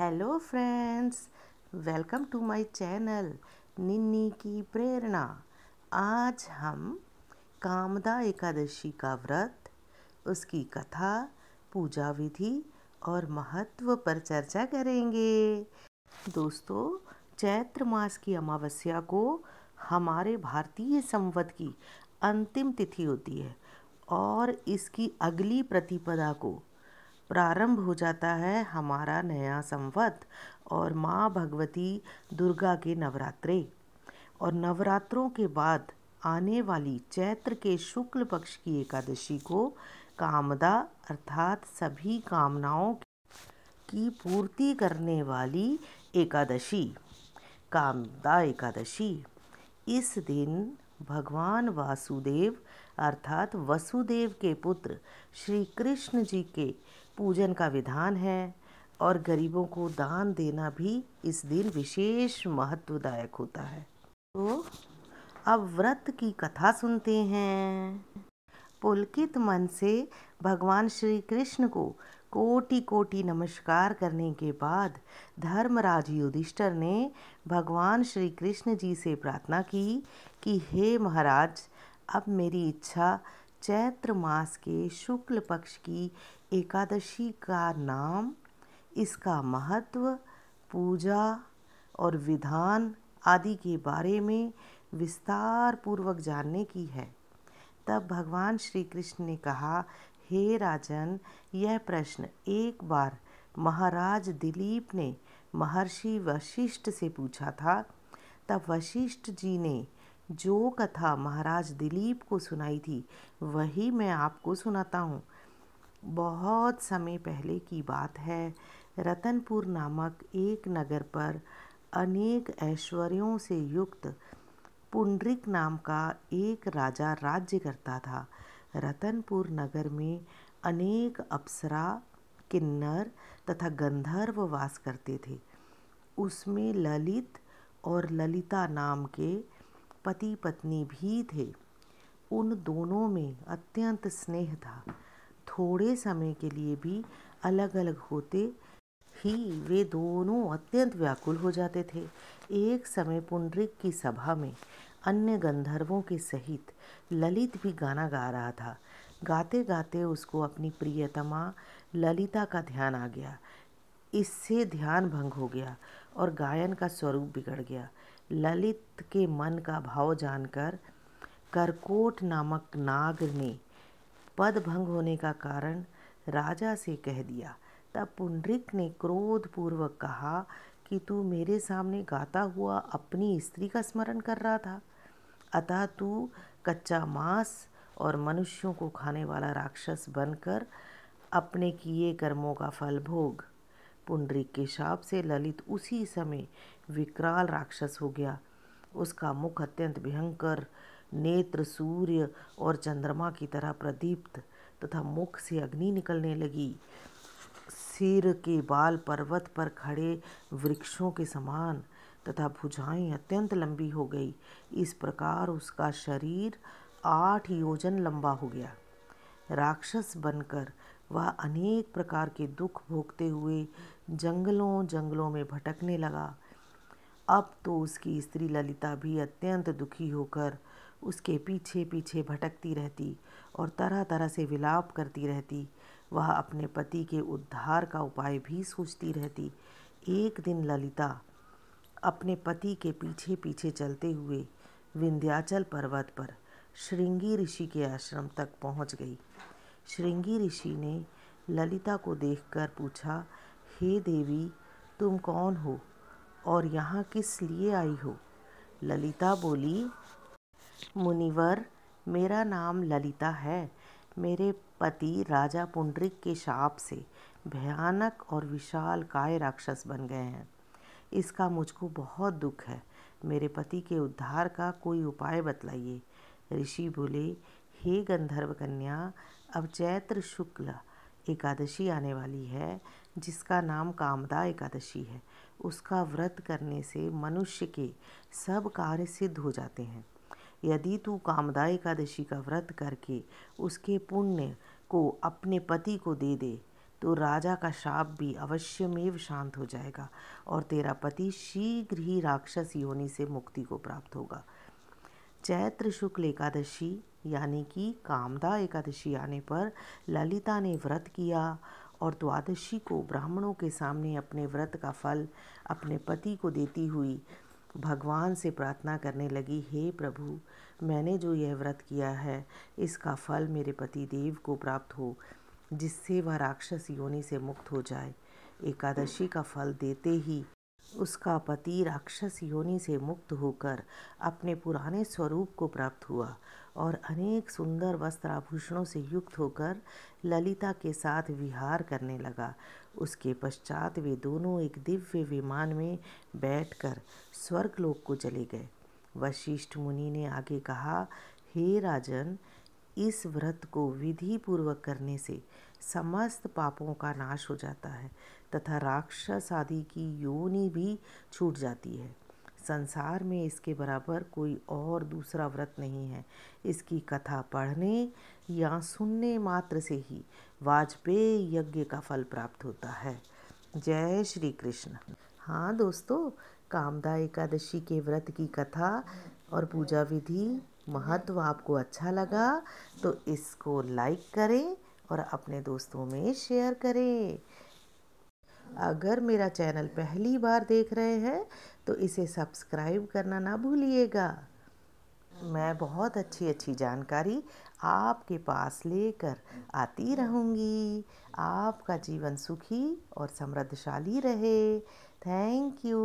hello friends welcome to my channel Ninni की प्रेरणा आज हम कामदा एकादशी का व्रत उसकी कथा पूजा विधि और महत्व पर चर्चा करेंगे दोस्तों चैत्र मास की अमावस्या को हमारे भारतीय संवत की अंतिम तिथि होती है और इसकी अगली प्रतिपदा को प्रारंभ हो जाता है हमारा नया संवत और माँ भगवती दुर्गा के नवरात्रे और नवरात्रों के बाद आने वाली चैत्र के शुक्ल पक्ष की एकादशी को कामदा अर्थात सभी कामनाओं की पूर्ति करने वाली एकादशी कामदा एकादशी इस दिन भगवान वासुदेव अर्थात वसुदेव के पुत्र श्री कृष्ण जी के पूजन का विधान है और गरीबों को दान देना भी इस दिन विशेष महत्वदायक होता है तो अब व्रत की कथा सुनते हैं पुलकित मन से भगवान श्री कृष्ण को कोटि कोटि नमस्कार करने के बाद धर्मराज युधिष्ठर ने भगवान श्री कृष्ण जी से प्रार्थना की कि हे महाराज अब मेरी इच्छा चैत्र मास के शुक्ल पक्ष की एकादशी का नाम इसका महत्व पूजा और विधान आदि के बारे में विस्तार पूर्वक जानने की है तब भगवान श्री कृष्ण ने कहा हे राजन यह प्रश्न एक बार महाराज दिलीप ने महर्षि वशिष्ठ से पूछा था तब वशिष्ठ जी ने जो कथा महाराज दिलीप को सुनाई थी वही मैं आपको सुनाता हूँ बहुत समय पहले की बात है रतनपुर नामक एक नगर पर अनेक ऐश्वर्यों से युक्त पुंडरिक नाम का एक राजा राज्य करता था रतनपुर नगर में अनेक अप्सरा किन्नर तथा गंधर्व वास करते थे उसमें ललित और ललिता नाम के पति पत्नी भी थे उन दोनों में अत्यंत स्नेह था थोड़े समय के लिए भी अलग अलग होते ही वे दोनों अत्यंत व्याकुल हो जाते थे एक समय पुंडरिक की सभा में अन्य गंधर्वों के सहित ललित भी गाना गा रहा था गाते गाते उसको अपनी प्रियतमा ललिता का ध्यान आ गया इससे ध्यान भंग हो गया और गायन का स्वरूप बिगड़ गया ललित के मन का भाव जानकर करकोट नामक नाग ने पद भंग होने का कारण राजा से कह दिया तब पुंडरिक ने क्रोधपूर्वक कहा कि तू मेरे सामने गाता हुआ अपनी स्त्री का स्मरण कर रहा था अतः तू कच्चा मांस और मनुष्यों को खाने वाला राक्षस बनकर अपने किए कर्मों का फल भोग पुण्डरी के शाप से ललित उसी समय विकराल राक्षस हो गया उसका मुख अत्यंत भयंकर नेत्र सूर्य और चंद्रमा की तरह प्रदीप्त तथा मुख से अग्नि निकलने लगी सिर के बाल पर्वत पर खड़े वृक्षों के समान तथा भुजाएं अत्यंत लंबी हो गई इस प्रकार उसका शरीर आठ योजन लंबा हो गया राक्षस बनकर वह अनेक प्रकार के दुख भोगते हुए जंगलों जंगलों में भटकने लगा अब तो उसकी स्त्री ललिता भी अत्यंत दुखी होकर उसके पीछे पीछे भटकती रहती और तरह तरह से विलाप करती रहती वह अपने पति के उद्धार का उपाय भी सोचती रहती एक दिन ललिता अपने पति के पीछे पीछे चलते हुए विंध्याचल पर्वत पर श्रृंगी ऋषि के आश्रम तक पहुंच गई श्रृंगी ऋषि ने ललिता को देखकर पूछा हे देवी तुम कौन हो और यहाँ किस लिए आई हो ललिता बोली मुनिवर मेरा नाम ललिता है मेरे पति राजा पुंडरिक के शाप से भयानक और विशाल काय राक्षस बन गए हैं इसका मुझको बहुत दुख है मेरे पति के उद्धार का कोई उपाय बतलाइए ऋषि बोले हे गंधर्व कन्या अब चैत्र शुक्ल एकादशी आने वाली है जिसका नाम कामदा एकादशी है उसका व्रत करने से मनुष्य के सब कार्य सिद्ध हो जाते हैं यदि तू कामदा एकादशी का व्रत करके उसके पुण्य को अपने पति को दे दे तो राजा का शाप भी अवश्यमेव शांत हो जाएगा और तेरा पति शीघ्र ही राक्षस योनि से मुक्ति को प्राप्त होगा चैत्र शुक्ल एकादशी यानी कि कामदा एकादशी आने पर ललिता ने व्रत किया और द्वादशी को ब्राह्मणों के सामने अपने व्रत का फल अपने पति को देती हुई भगवान से प्रार्थना करने लगी हे प्रभु मैंने जो यह व्रत किया है इसका फल मेरे पति देव को प्राप्त हो जिससे वह राक्षस योनि से मुक्त हो जाए एकादशी का फल देते ही उसका पति राक्षस योनि से मुक्त होकर अपने पुराने स्वरूप को प्राप्त हुआ और अनेक सुंदर वस्त्र आभूषणों से युक्त होकर ललिता के साथ विहार करने लगा उसके पश्चात वे दोनों एक दिव्य विमान में बैठकर स्वर्गलोक को चले गए वशिष्ठ मुनि ने आगे कहा हे राजन इस व्रत को विधि पूर्वक करने से समस्त पापों का नाश हो जाता है तथा राक्षस आदि की योनि भी छूट जाती है संसार में इसके बराबर कोई और दूसरा व्रत नहीं है इसकी कथा पढ़ने या सुनने मात्र से ही वाजपेयी यज्ञ का फल प्राप्त होता है जय श्री कृष्ण हाँ दोस्तों कामदा एकादशी के व्रत की कथा और पूजा विधि महत्व आपको अच्छा लगा तो इसको लाइक करें और अपने दोस्तों में शेयर करें अगर मेरा चैनल पहली बार देख रहे हैं तो इसे सब्सक्राइब करना ना भूलिएगा मैं बहुत अच्छी अच्छी जानकारी आपके पास लेकर आती रहूँगी आपका जीवन सुखी और समृद्धशाली रहे थैंक यू